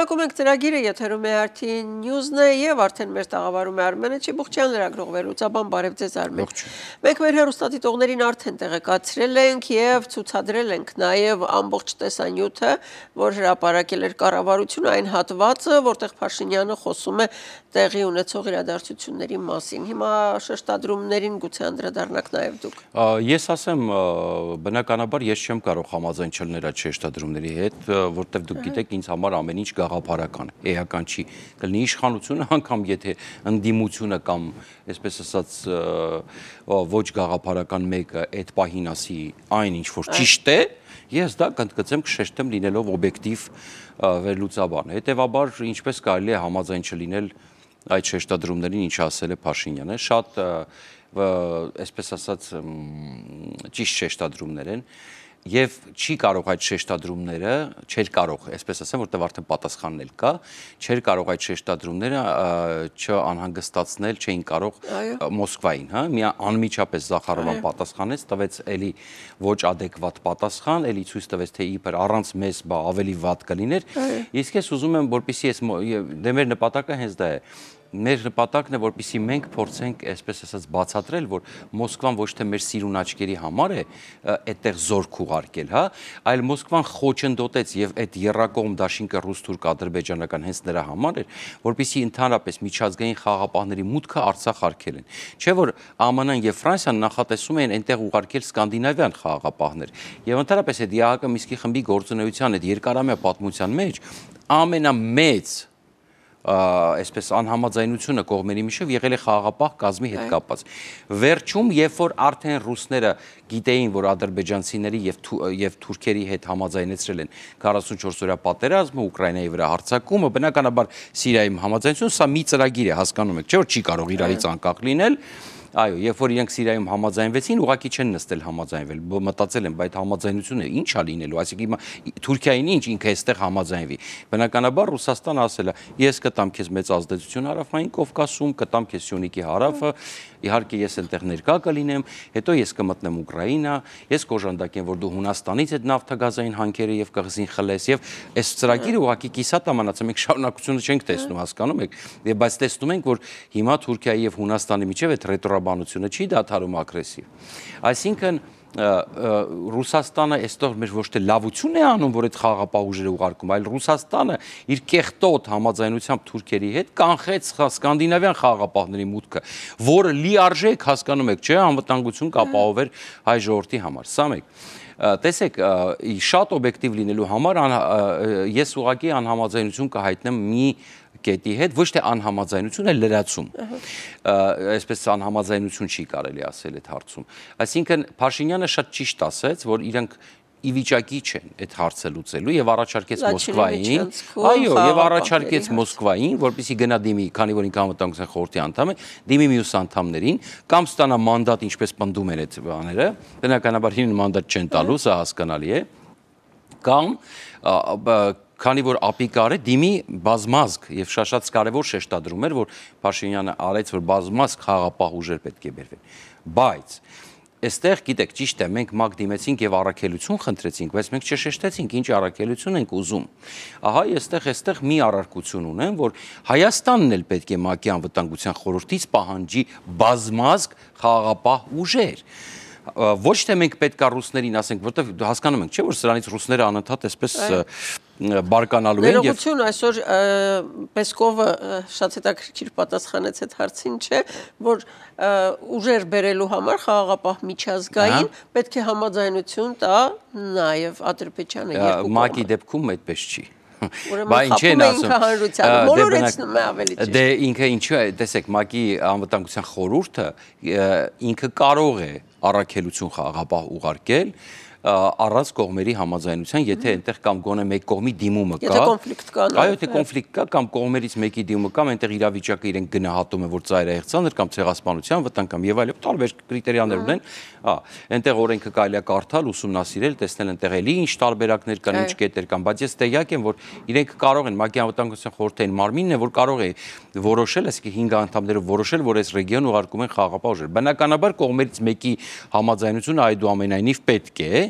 Շարունակում ենք ծրագիրը, եթերում է արդին նյուզն է և արդեն մեր տաղավարում է արմենը չի բողջան լրագրող վերլուծաբան բարև ձեզ արմեն։ Մենք մեր հերուստատիտողներին արդեն տեղեկացրել ենք և ծուցադրել ենք նաև ամբողջ տեսանյութը, որ հրապարակել էր կարավարություն այն հատվածը, որտեղ Փաշինյանը խոսում է տեղի ունեցող իրադարձությունների մասին։ Հիմա շեշտադրումներին գուցե անդրադառնաք նաև դուք։ Ես ասեմ, բնականաբար ես չեմ կարող համաձայն չլնել այդ շեշտադրումների հետ, որտեղ դուք գիտեք ինձ համար ամեն ինչ գա գաղափարական, էական չի։ Կլինի իշխանությունը, անգամ եթե ընդդիմությունը կամ, այսպես ասած, ոչ գաղափարական մեկը այդ պահին ասի այն ինչ որ ճիշտ է, ես դա կընդգծեմ կշեշտեմ լինելով օբյեկտիվ վերլուծաբան։ Հետևաբար ինչպես կարելի է համաձայն չլինել այդ շեշտադրումներին, ինչ ասել է Փաշինյանը, շատ այսպես ասած ճիշտ շեշտադրումներ են։ Ա, եւ չի կարող այդ շեշտադրումները, չէր կարող, այսպես ասեմ, որտեղ արդեն պատասխանն էլ կա, չէր կարող այդ շեշտադրումները չանհանգստացնել, չէին կարող Մոսկվային, հա, մի անմիջապես Զախարովան պատասխանեց, տվեց էլի ոչ adekvat պատասխան, էլի ցույց տվեց թե իբր առանց մեզ բա ավելի վատ կլիներ։ Իսկ ես ուզում եմ, որպեսզի ես դե մեր նպատակը հենց դա է մեր նպատակն է որպիսի մենք փորձենք այսպես ասած բացատրել որ մոսկվան ոչ թե մեր սիրուն աչքերի համար է այդտեղ զորք ուղարկել հա այլ մոսկվան խոչընդոտեց եւ այդ երրակողմ դաշինքը ռուս-թուրք ադրբեջանական հենց նրա համար էր որպիսի ընդհանրապես միջազգային խաղապահների մուտքը արցախ արկել են չէ որ ԱՄՆ-ն եւ Ֆրանսիան նախատեսում են այնտեղ ուղարկել սկանդինավյան խաղապահներ եւ ընդհանրապես այդ ԵԱՀԿ Միսկի խմբի գործունեության այդ երկարամյա պատմության մեջ ամենամեծ այսպես անհամաձայնությունը կողմերի միջև եղել է խաղապահ կազմի հետ կապված։ Վերջում, երբ որ արդեն ռուսները գիտեին, որ ադրբեջանցիների եւ եւ թուրքերի հետ համաձայնեցրել են 44 օրյա պատերազմը, Ուկրաինայի վրա հարձակումը, բնականաբար Սիրիայում համաձայնություն, սա մի ծրագիր է, հասկանում եք, չէ՞ որ չի կարող իրարից անկախ լինել։ Ա Այո, երբ որ իրենք Սիրիայում համաձայնվեցին, ուղղակի չեն նստել համաձայնվել, մտածել են, բայց համաձայնությունը ի՞նչ է լինելու, այսինքն հիմա Թուրքիային ի՞նչ ինքը այստեղ համաձայնվի։ Բնականաբար Ռուսաստանը ասել է, ես կտամ քեզ մեծ ազդեցություն հարավային Կովկասում, կտամ քեզ Սյունիքի հարավը, իհարկե ես այնտեղ ներկա կլինեմ, հետո ես կմտնեմ Ուկրաինա, ես կոժանդակեմ, որ դու Հունաստանից այդ նավթագազային հանքերը եւ կղզին խլես եւ այս ծրագիրը ուղղակի կիսա տամանած մենք շարունակությունը չենք տեսնում, հասկանում եք, եւ բայց տեսնում ենք, որ հիմա Թուրքիայի եւ Հունաստանի միջև այդ ռետրոբանությունը չի դադարում ագրեսիվ։ Այսինքն Ռուսաստանը այստեղ մեր ոչ թե լավություն է անում, որ այդ խաղապահուժերը ուղարկում, այլ Ռուսաստանը իր կեղտոտ համաձայնությամբ Թուրքիայի հետ կանխեց սկանդինավյան խաղապահների մուտքը, որը լիարժեք հասկանում եք, չէ՞, անվտանգություն կապահովեր հայ ժողովրդի համար։ Սա մեկ տեսեք շատ օբյեկտիվ լինելու համար ես ուղակի անհամաձայնություն կհայտնեմ մի կետի հետ ոչ թե անհամաձայնություն, այլ լրացում։ Այսպես անհամաձայնություն չի կարելի ասել այդ հարցում։ Այսինքն Փաշինյանը շատ ճիշտ ասեց, որ իրենք ի վիճակի չեն այդ հարցը լուծելու եւ առաջարկեց Մոսկվային, այո, եւ առաջարկեց Մոսկվային, որպեսի գնա դիմի, քանի որ ինքան վտանգության խորհրդի անդամ է, դիմի մյուս անդամներին, կամ ստանա մանդատ, ինչպես պնդում են այդ բաները, բնականաբար հին մանդատ չեն տալու, սա հասկանալի է, կամ քանի որ ապիկարը դիմի բազմազգ եւ շաշած կարեւոր շեշտադրում էր, որ Փաշինյանը արեց, որ բազմազգ խաղապահ ուժեր պետք է բերվեն։ Բայց այստեղ գիտեք ճիշտ է մենք մակ դիմեցինք եւ առաքելություն խնդրեցինք բայց մենք չշեշտեցինք ինչ առաքելություն ենք ուզում ահա այստեղ այստեղ մի առարկություն ունեմ որ Հայաստանն էլ պետք է մակի անվտանգության խորհրդից պահանջի բազմազգ խաղապահ ուժեր ոչ թե մենք պետք է ռուսներին ասենք որովհետեւ հասկանում ենք չէ որ սրանից ռուսները անընդհատ այսպես բարկանալու են եւ Ներողություն, այսօր Պեսկովը շատ հետաքրքիր պատասխանեց այդ հարցին, չէ, որ ուժեր բերելու համար խաղաղապահ միջազգային պետք է համաձայնություն տա նաեւ Ադրբեջանը երկու կողմը։ Մակի դեպքում այդպես չի։ Բա ինչ են ասում։ դե Մոլորեցնում է ավելի ճիշտ։ Դե ինքը ինչու է, տեսեք, ՄԱԿ-ի անվտանգության խորհուրդը ինքը կարող է առաքելություն խաղապահ ուղարկել, առանց կողմերի համաձայնության, եթե այնտեղ կամ գոնե մեկ կողմի դիմումը կա։ Եթե կոնֆլիկտ կա։ Այո, եթե կոնֆլիկտ կա կամ կողմերից մեկի դիմումը կամ այնտեղ իրավիճակը իրենք գնահատում են, որ ծայրահեղ ցաներ կամ ցեղասպանության վտանգ կամ եւ այլ տարբեր կրիտերիաներ ունեն։ Հա, այնտեղ օրենքը կարելի է կարդալ, ուսումնասիրել, տեսնել այնտեղ էլի ինչ տարբերակներ կան, ինչ կետեր կան, բայց ես տեղյակ եմ, որ իրենք կարող են մագի անվտանգության խորհրդային մարմինն է, որ կարող է որոշել, այսինքն 5 անդամները որոշել, որ այս ռեգիոն ուղարկում են խաղապահ ուժեր։ Բնականաբար կողմերից մեկի համաձայնությունը այդուամենայնիվ պետք է,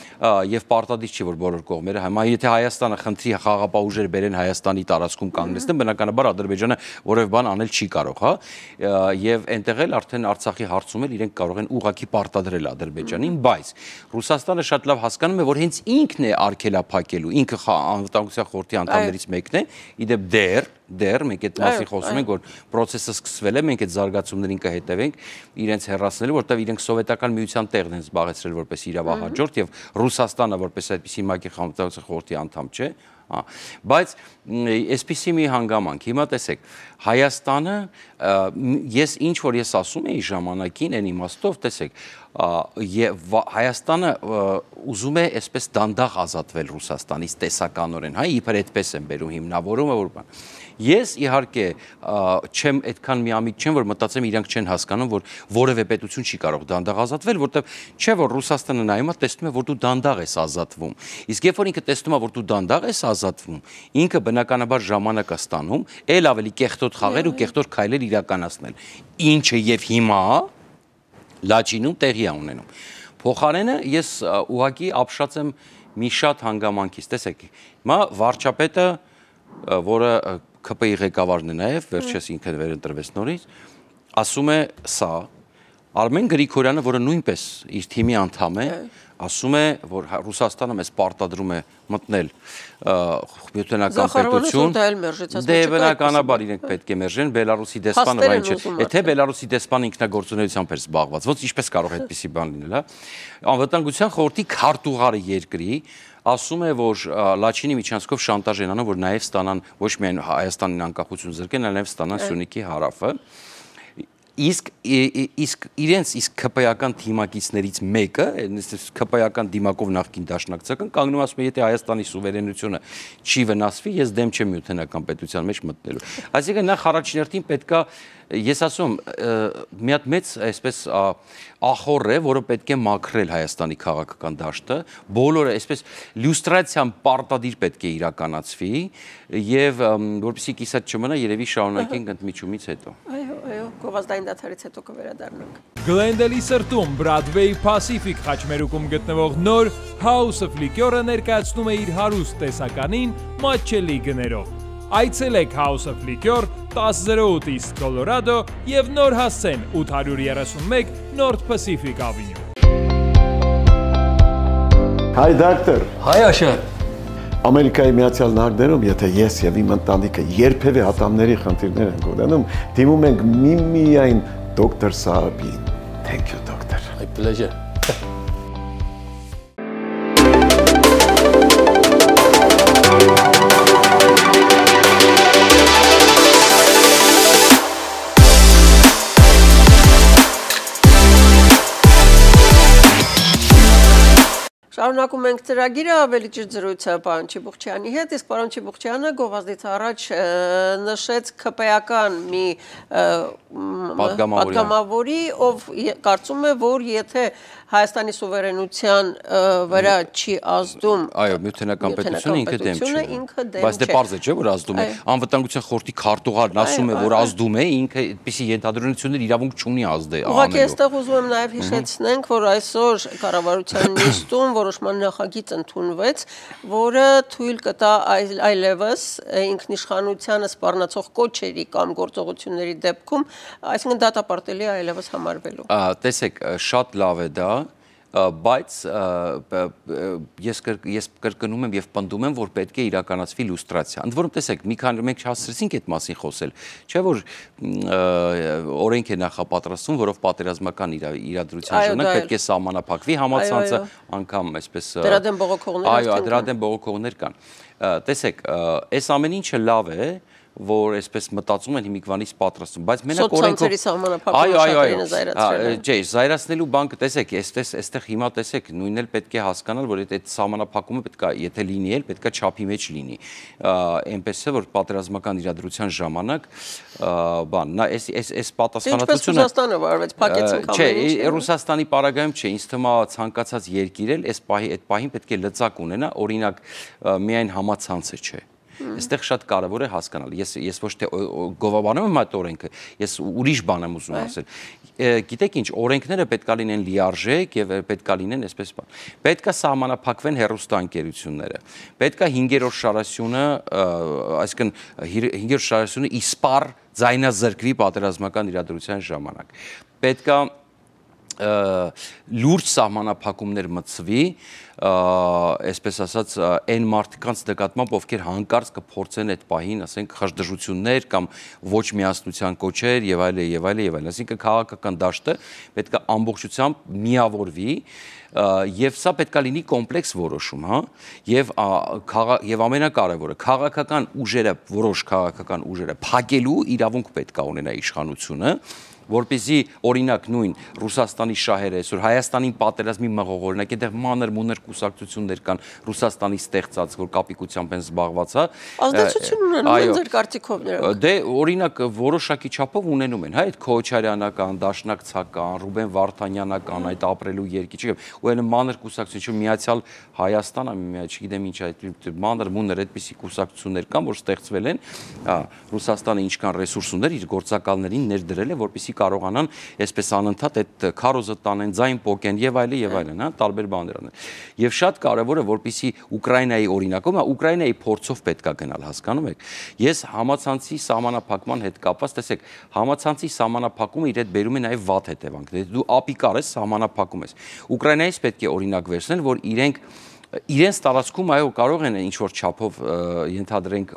եւ պարտադիր չի որ բոլոր կողմերը հիմա եթե Հայաստանը խնդրի խաղապահուժեր բերեն Հայաստանի տարածքում կանգնեցնեն բնականաբար Ադրբեջանը որև բան անել չի կարող, հա։ Եվ այնտեղ էլ արդեն Արցախի հարցում էլ իրենք կարող են ուղակի պարտադրել Ադրբեջանին, բայց Ռուսաստանը շատ լավ հասկանում է, որ հենց ինքն է արգելափակելու, ինքը անվտանգության խորհրդի անդամներից մեկն է, իդեպ դեռ դեռ մենք այդ մասին խոսում ենք, որ process-ը սկսվել է, մենք այդ զարգացումներին կհետևենք, իրենց հերացնելու, որտեղ իրենք սովետական միության տեղն են զբաղեցրել որպես իրավահաջորդ եւ ռուս Ռուսաստանը որպես այդպիսի ՄԱԿ-ի խորհրդի խորհրդի անդամ չէ, հա, բայց այսպիսի մի հանգամանք։ Հիմա տեսեք, Հայաստանը ես ինչ որ ես ասում էի ժամանակին, այն իմաստով, տեսեք, եւ Հայաստանը ուզում է այսպես դանդաղ ազատվել Ռուսաստանից տեսականորեն, հա, իբր այդպես են բերում հիմնավորումը որ բան։ Ես իհարկե չեմ այդքան միամիտ չեմ, որ մտածեմ իրանք չեն հասկանում, որ որևէ պետություն չի կարող դանդաղ ազատվել, որտեվ չէ որ Ռուսաստանը նայում է, տեսնում է, որ դու դանդաղ ես ազատվում։ Իսկ երբ որ ինքը տեսնում է, որ դու դանդաղ ես ազատվում, ինքը բնականաբար ժամանակ է ստանում, ել ավելի կեղտոտ խաղեր ու կեղտոտ քայլեր իրականացնել։ Ինչը եւ հիմա լաչինում տեղի է ունենում։ Փոխարենը ես ուղակի ապշած եմ մի շատ հանգամանքից, տեսեք, հիմա վարչապետը, որը ԿՊ-ի ղեկավարն է նաև, վերջես ինքը վերընտրվեց նորից, ասում է սա, Արմեն Գրիգորյանը, որը նույնպես իր թիմի անդամ է, ասում է, որ հա- Ռուսաստանը մեզ պարտադրում է մտնել Միութենական պետություն։ Դե բնականաբար իրենք պետք է մերժեն Բելարուսի դեսպանը այն չէ։ Եթե Բելարուսի դեսպանը ինքնագործունեությամբ էր զբաղված, ոնց ինչպես կարող է այդպիսի բան լինել, հա։ Անվտանգության խորհրդի քարտուղարը երկրի ասում է, որ Լաչինի միջանցքով շանտաժ են անում, որ նաև ստանան ոչ միայն Հայաստանին անկախություն զրկեն, այլ նաև ստանան Սյունիքի հարավը։ Ա իսկ իսկ իրենց իսկ քպայական թիմակիցներից մեկը, այս քպայական դիմակով նախկին դաշնակցական կանգնում ասում է, եթե Հայաստանի սուվերենությունը չի վնասվի, ես դեմ չեմ յութենական պետության մեջ մտնելու։ Այսինքն նախ առաջնորդին պետքա ես ասում մի հատ մեծ այսպես ախոր է, որը պետք է մաքրել Հայաստանի քաղաքական դաշտը, բոլորը այսպես լյուստրացիան պարտադիր պետք է իրականացվի եւ որպեսզի կիսած չմնա երևի շարունակենք ընդմիջումից հետո։ Այո, այո, գովազդային սակայն դաթարից հետո կվերադառնանք։ Գլենդելի սրտում Broadway Pacific խաչմերուկում գտնվող նոր House of Liquor-ը ներկայացնում է իր հարուստ տեսականին մատչելի գներով։ Այցելեք House of Liquor 1008 East Colorado եւ նոր հասցեն 831 North Pacific Avenue։ Hi doctor. Hi Asher. Ամերիկայի Միացյալ Նահանգներում, եթե ես եւ իմ ընտանիքը երբևէ հատամների խնդիրներ են գոդանում, դիմում ենք միմիայն դոկտոր Սարաբին։ Thank you, doctor. My pleasure. Շարունակում ենք ծրագիրը ավելի ճիշտ զրույցը պարոն Չիբուխչյանի հետ, իսկ պարոն Չիբուխչյանը գովազդից առաջ նշեց քպեական մի պատգամավորի, ով կարծում է, որ եթե Հայաստանի սուվերենության վրա չի ազդում։ Այո, միութենական պետությունը ինքը դեմ չէ։ Ինքը դեմ չէ։ Բայց դե պարզ է, չէ՞, որ ազդում է։ Անվտանգության խորհրդի քարտուղարն ասում է, որ ազդում է, ինքը այդպիսի ենթադրություններ իրավունք չունի ազդել։ Ուղղակի այստեղ ուզում եմ նաև հիշեցնենք, որ այսօր կառավարության նիստում որոշման նախագիծ ընդունվեց, որը թույլ կտա այլևս ինքնիշխանությանը սպառնացող կոչերի կամ գործողությունների դեպքում, այսինքն դատապարտելի այլևս համարվելու։ Տեսեք, շատ լավ է դա, բայց ես ես կրկնում եմ եւ պնդում եմ, որ պետք է իրականացվի լուստրացիա։ Ընդ որում տեսեք, մի քանի մենք հասցրեցինք այդ մասին խոսել, չէ՞ որ օրենք է նախապատրաստվում, որով պատերազմական իրադրության ժամանակ պետք է սահմանափակվի համացանցը, անգամ այսպես դրադեմ բողոքողներ այո, դրադեմ բողոքողներ կան։ Տեսեք, այս ամեն ինչը լավ է, որ այսպես մտածում են հիմիկվանից պատրաստում, բայց մենակ օրենքով Այո, այո, այո։ Չէ, զայրացնելու բանկը, տեսեք, այստեղ այստեղ հիմա տեսեք, նույնն էլ պետք է հասկանալ, որ այդ համանախապակումը պետք է, եթե լինի էլ, պետք է չափի մեջ լինի։ Էնպես է, որ պատերազմական իրադրության ժամանակ բան, նա այս այս այս պատասխանատվությունը Ինչպես Ռուսաստանը վարվեց, փակեցին կամերին։ Չէ, Ռուսաստանի պարագայում չէ, ինձ թվում է ցանկացած երկիր էլ այս պահի այդ պահին պետք է լծակ ունենա, օրինակ միայն համացանցը չէ։ Ա այստեղ շատ կարևոր է հասկանալ։ Ես ես ոչ թե գովաբանում եմ այդ օրենքը, ես ուրիշ բան եմ ուզում ասել։ Գիտեք ինչ, օրենքները պետքա լինեն լիարժեք եւ պետքա լինեն այսպես բան։ Պետքա սահմանափակվեն հերոստանգերությունները։ Պետքա 5-րդ շարասյունը, այսինքն 5-րդ շարասյունը իսպար ձայնազրկվի պատերազմական իրադրության ժամանակ։ Պետքա լուրջ սահմանափակումներ մցվի, այսպես ասած, այն մարդկանց նկատմամբ, ովքեր հանկարծ կփորձեն այդ պահին, ասենք, խժդժություններ կամ ոչ միասնության կոչեր եւ այլ եւ այլ եւ այլ։ Այսինքն քաղաքական դաշտը պետք է ամբողջությամբ միավորվի եւ սա պետք է լինի կոմպլեքս որոշում, հա, եւ եւ ամենակարևորը քաղաքական ուժերը, որոշ քաղաքական ուժերը փակելու իրավունք պետք է ունենա իշխանությունը որպիսի օրինակ նույն Ռուսաստանի շահերը այսօր Հայաստանին պատերազմի մղողորն է, այդտեղ մանր մուներ կուսակցություններ կան Ռուսաստանի ստեղծած, որ կապիկությամբ են զբաղված, հա։ Ազդեցություն ունեն այո ձեր կարծիքով դրանք։ Դե օրինակ որոշակի չափով ունենում են, հա, այդ Քոչարյանական, Դաշնակցական, Ռուբեն Վարդանյանական այդ ապրելու երկիչը, ու այն մանր կուսակցություն միացյալ Հայաստանը, չգիտեմ ինչ այդ մանր մուներ այդպիսի կուսակցություններ կան, որ ստեղծվել են, հա, Ռուսաստանը ինչքան ռեսուրս ուներ իր գործակալներին ներդրել է, որպեսի կարողանան այսպես անընդհատ այդ քարոզը տանեն, ձայն փոկեն եւ այլն եւ այլն, հա, տարբեր բաներ անեն։ Եվ շատ կարեւոր է, որպիսի Ուկրաինայի օրինակով, հա, Ուկրաինայի փորձով պետքա գնալ, հասկանում եք։ Ես համացանցի համանախապակման հետ կապված, տեսեք, համացանցի համանախապակումը իր հետ բերում է նաեւ վատ հետևանք։ Դե դու ապիկար ես համանախապակում ես։ Ուկրաինայից պետք է օրինակ վերցնել, որ իրենք իրենց տարածքում այո կարող են ինչ որ չափով ենթադրենք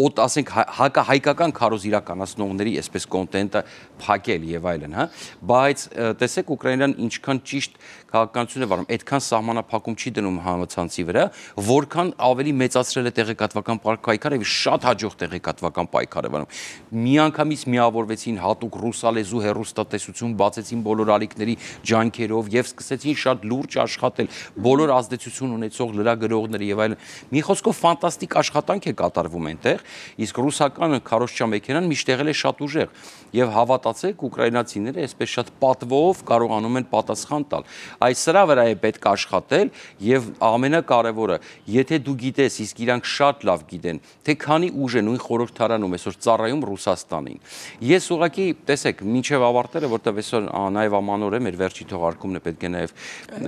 օտ, ասենք հա, հակահայկական քարոզ իրականացնողների այսպես կոնտենտը փակել եւ այլն, հա, բայց տեսեք Ուկրաինան ինչքան ճիշտ քաղաքականություն է վարում, այդքան սահմանափակում չի դնում համացանցի վրա, որքան ավելի մեծացրել է տեղեկատվական պայքարը եւ շատ հաջող տեղեկատվական պայքար է վարում։ Միանգամից միավորվեցին հատուկ ռուսալեզու հերոստատեսություն, բացեցին բոլոր ալիքների ջանքերով եւ սկսեցին շատ լուրջ աշխատել բոլոր ազդեցություն ունեցող լրագրողները եւ այլն։ Մի խոսքով ֆանտաստիկ աշխատանք է կատարվում այնտեղ, իսկ ռուսական քարոշչա մեքենան միշտ եղել է շատ ուժեղ եւ հավատացեք ուկրաինացիները այսպես շատ պատվով կարողանում են պատասխան տալ։ Այս սրա վրա է պետք աշխատել եւ ամենակարևորը, եթե դու գիտես, իսկ իրանք շատ լավ գիտեն, թե քանի ուժ է նույն խորհրդարանում այսօր ծառայում Ռուսաստանին։ Ես ուղղակի, տեսեք, միջև ավարտելը, որտեղ այսօր նաեւ ամանոր է մեր վերջի թողարկումն է պետք է նաեւ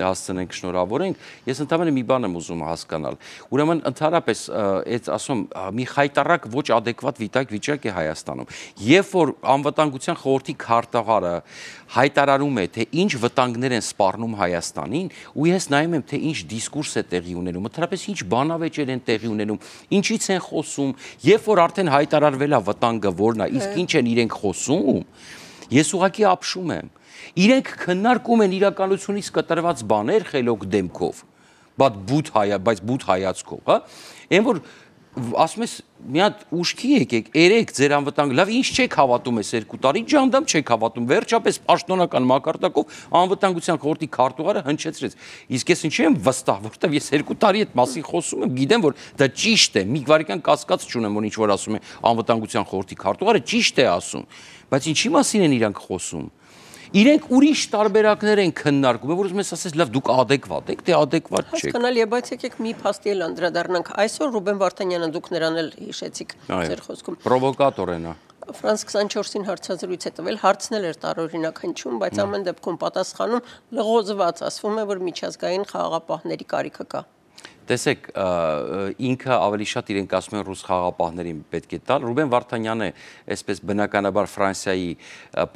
հասցնենք, շնորհավորենք, ես ընդամենը մի բան եմ ուզում հասկանալ։ Ուրեմն ընդհանրապես այդ ասում մի հայտարարակ ոչ adekvat վիտակ վիճակ է Հայաստանում։ Երբ որ անվտանգության խորհրդի քարտուղարը հայտարարում է, թե ինչ վտանգներ են սպառնում Հայաստանում, Հայաստանին ու ես նայում եմ թե ինչ դիսկուրս է տեղի ունենում, մտրապես ինչ բանավեճեր են տեղի ունենում, ինչից են խոսում, երբ որ արդեն հայտարարվել է վտանգը որն է, իսկ ինչ են իրենք խոսում, ես ուղակի ապշում եմ։ Իրենք քննարկում են իրականությունից կտրված բաներ խելոք դեմքով, բայց բութ հայա, բայց բութ հայացքով, հա։ Այն որ ասում ես մի հատ ուշքի եկեք, երեք ձեր անվտանգ, լավ ինչ չեք հավատում այս երկու տարի, ջանդամ չեք հավատում, վերջապես պաշտոնական մակարդակով անվտանգության խորհրդի քարտուղարը հնչեցրեց։ Իսկ ես ինչի եմ վստահ, որովհետև ես երկու տարի այդ մասին խոսում եմ, գիտեմ որ դա ճիշտ է, մի վարական կասկած չունեմ, որ ինչ որ ասում է անվտանգության խորհրդի քարտուղարը ճիշտ է ասում, բայց ինչի մասին են իրանք խոսում իրենք ուրիշ տարբերակներ են քննարկում, որ ուզում ես ասես, լավ, դուք ադեկվատ եք, դե ադեկվատ չեք։ Հասկանալի է, բայց եկեք մի փաստի էլ անդրադառնանք։ Այսօր Ռուբեն Վարդանյանը դուք նրան էլ հիշեցիք ձեր խոսքում։ Պրովոկատոր է նա։ Ֆրանս 24-ին հարցազրույց է տվել, հարցնել էր տարօրինակ հնչում, բայց հա։ ամեն դեպքում պատասխանում լղոզված ասվում է, որ միջազգային խաղաղապահների կարիքը կա։ Ա տեսեք ինքը ավելի շատ իրենք ասում են ռուս խաղապահներին պետք է տալ Ռուբեն Վարդանյանը այսպես բնականաբար Ֆրանսիայի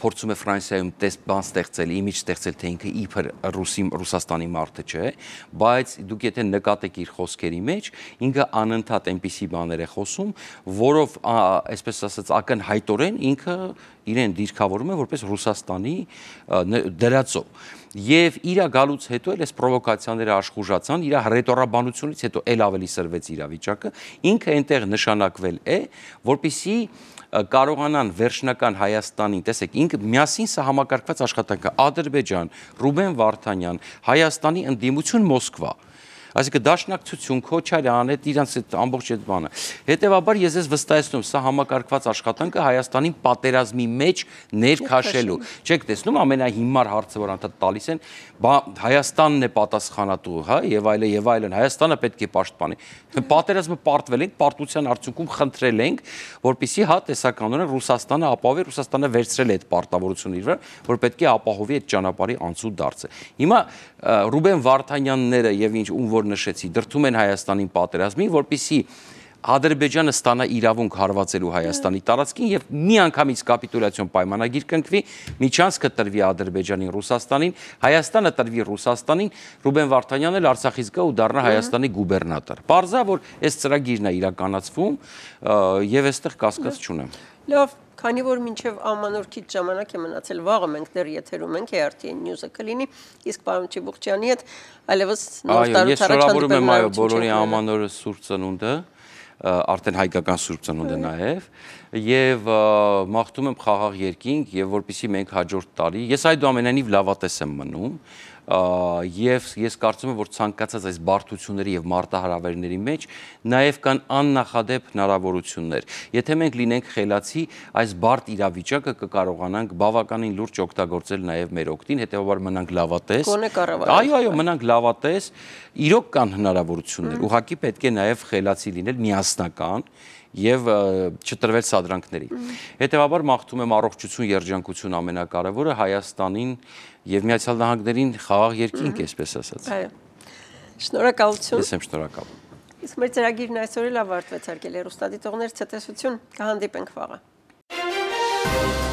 փորձում է Ֆրանսիայում տես բան ստեղծել, իմիջ ստեղծել, թե ինքը իբր ռուսի ռուսաստանի մարդը չէ, բայց դուք եթե նկատեք իր խոսքերի մեջ, ինքը անընդհատ այնպիսի բաներ է խոսում, որով այսպես ասած ակնհայտորեն ինքը իրեն դիրքավորում է որպես Ռուսաստանի դրածո եւ իրա գալուց հետո էլ այս պրովոկացիաները աշխուժացան, իրա ռետորաբանությունից հետո էլ ավելի սրվեց իրավիճակը, ինքը այնտեղ նշանակվել է, որբիսի կարողանան վերջնական Հայաստանին, տեսեք, ինք միասին սա համակարգված աշխատանք է, Ադրբեջան, Ռուբեն Վարդանյան, Հայաստանի ընդդիմություն Մոսկվա, Այսինքն դաշնակցություն, Քոչարյան, այդ իրանց այդ ամբողջ այդ բանը։ Հետևաբար ես ես վստահեցնում, սա համակարգված աշխատանքը Հայաստանին պատերազմի մեջ ներքաշելու։ Չեք տեսնում ամենահիմար հարցը, որ անդա տալիս են, բա Հայաստանն է պատասխանատու, հա, եւ այլն եւ այլն, Հայաստանը պետք է պաշտպանի։ Պատերազմը պարտվել ենք, պարտության արդյունքում խնդրել ենք, որpիսի հա տեսականորեն Ռուսաստանը ապավի, Ռուսաստանը վերցրել է այդ պարտավորությունը իր վրա, որ պետք է ապահովի այդ ճանապարհի անցու դարձը։ Հիմա Ռուբեն Վարդանյանները եւ ինչ ում որ նշեցի, դրթում են Հայաստանին պատերազմին, որպիսի Ադրբեջանը ստանա իրավունք հարվածելու Հայաստանի տարածքին եւ մի անգամից կապիտուլյացիոն պայմանագիր կնքվի, միջանցքը տրվի Ադրբեջանին Ռուսաստանին, Հայաստանը տրվի Ռուսաստանին, Ռուբեն Վարդանյանն էլ Արցախից գա ու դառնա Հայաստանի գուբերնատոր։ Պարզա որ այս ծրագիրն է իրականացվում եւ այստեղ կասկած չունեմ։ Լավ, քանի որ մինչև ամանորքից ժամանակ է մնացել վաղը մենք դեռ եթերում ենք ERTN News-ը կլինի, իսկ պարոն Չիբուխչյանի հետ այլևս նոր տարուց առաջ շնորհավորում եմ այո բոլորի ամանորը սուրճ ծնունդը, արդեն հայկական սուրճ ծնունդը նաև եւ մաղթում եմ խաղաղ երկինք եւ որպիսի մենք հաջորդ տարի ես այդուամենայնիվ լավատես եմ մնում եւ ես կարծում եմ որ ցանկացած այս բարդությունների եւ մարտահրավերների մեջ նաեւ կան աննախադեպ հնարավորություններ եթե մենք լինենք խելացի այս բարդ իրավիճակը կկարողանանք բավականին լուրջ օգտագործել նաեւ մեր օգտին հետեւաբար մնանք լավատես այո այո մնանք լավատես իրոք կան հնարավորություններ ուղղակի պետք է նաեւ խելացի լինել միասնական եւ չտրվել սադրանքների։ Հետևաբար մաղթում եմ առողջություն, երջանկություն ամենակարևորը Հայաստանին եւ Միացյալ Նահանգներին խաղաղ երկինք, այսպես ասած։ Այո։ Շնորհակալություն։ Ես եմ շնորհակալ։ Իսկ մեր ծրագիրն այսօր էլ ավարտվեց, արկել հեռուստադիտողներ ցտեսություն, կհանդիպենք վաղը։ Thank you.